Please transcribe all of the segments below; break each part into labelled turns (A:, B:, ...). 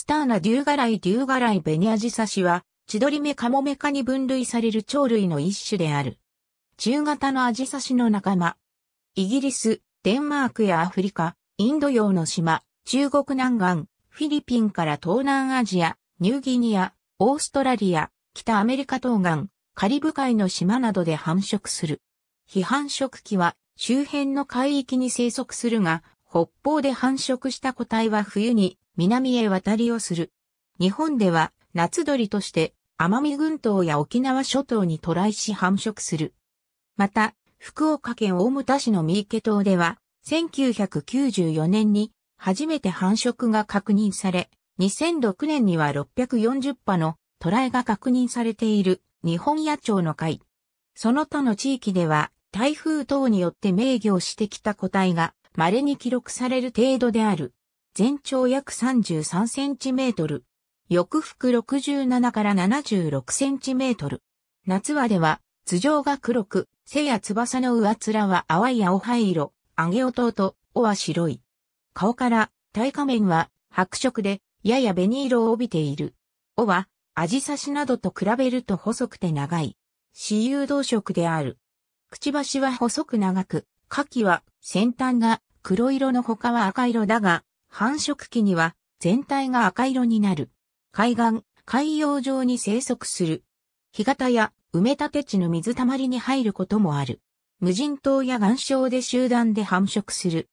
A: スターナ・デューガライ・デューガライ・ベニアジサシは、千鳥目カモメ科に分類される鳥類の一種である。中型のアジサシの仲間。イギリス、デンマークやアフリカ、インド洋の島、中国南岸、フィリピンから東南アジア、ニューギニア、オーストラリア、北アメリカ東岸、カリブ海の島などで繁殖する。非繁殖期は周辺の海域に生息するが、北方で繁殖した個体は冬に南へ渡りをする。日本では夏鳥として奄美群島や沖縄諸島に渡来し繁殖する。また、福岡県大牟田市の三池島では、1994年に初めて繁殖が確認され、2006年には640羽の渡来が確認されている日本野鳥の会。その他の地域では台風等によって名義をしてきた個体が稀に記録される程度である。全長約33センチメートル。翌服67から76センチメートル。夏はでは、頭上が黒く、背や翼の上面は淡い青灰色、揚げ音と、尾は白い。顔から体下面は白色で、やや紅色を帯びている。尾は、アジサシなどと比べると細くて長い。私有動色である。くちばしは細く長く、下記は先端が黒色の他は赤色だが、繁殖期には全体が赤色になる。海岸、海洋上に生息する。干潟や埋め立て地の水たまりに入ることもある。無人島や岩礁で集団で繁殖する。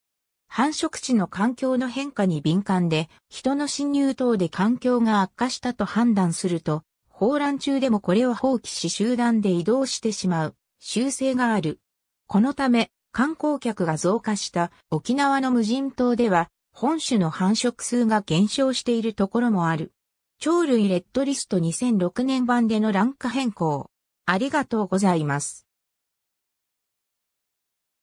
A: 繁殖地の環境の変化に敏感で、人の侵入等で環境が悪化したと判断すると、放卵中でもこれを放棄し集団で移動してしまう、習性がある。このため、観光客が増加した沖縄の無人島では、本種の繁殖数が減少しているところもある。鳥類レッドリスト2006年版での欄下変更。ありがとうございます。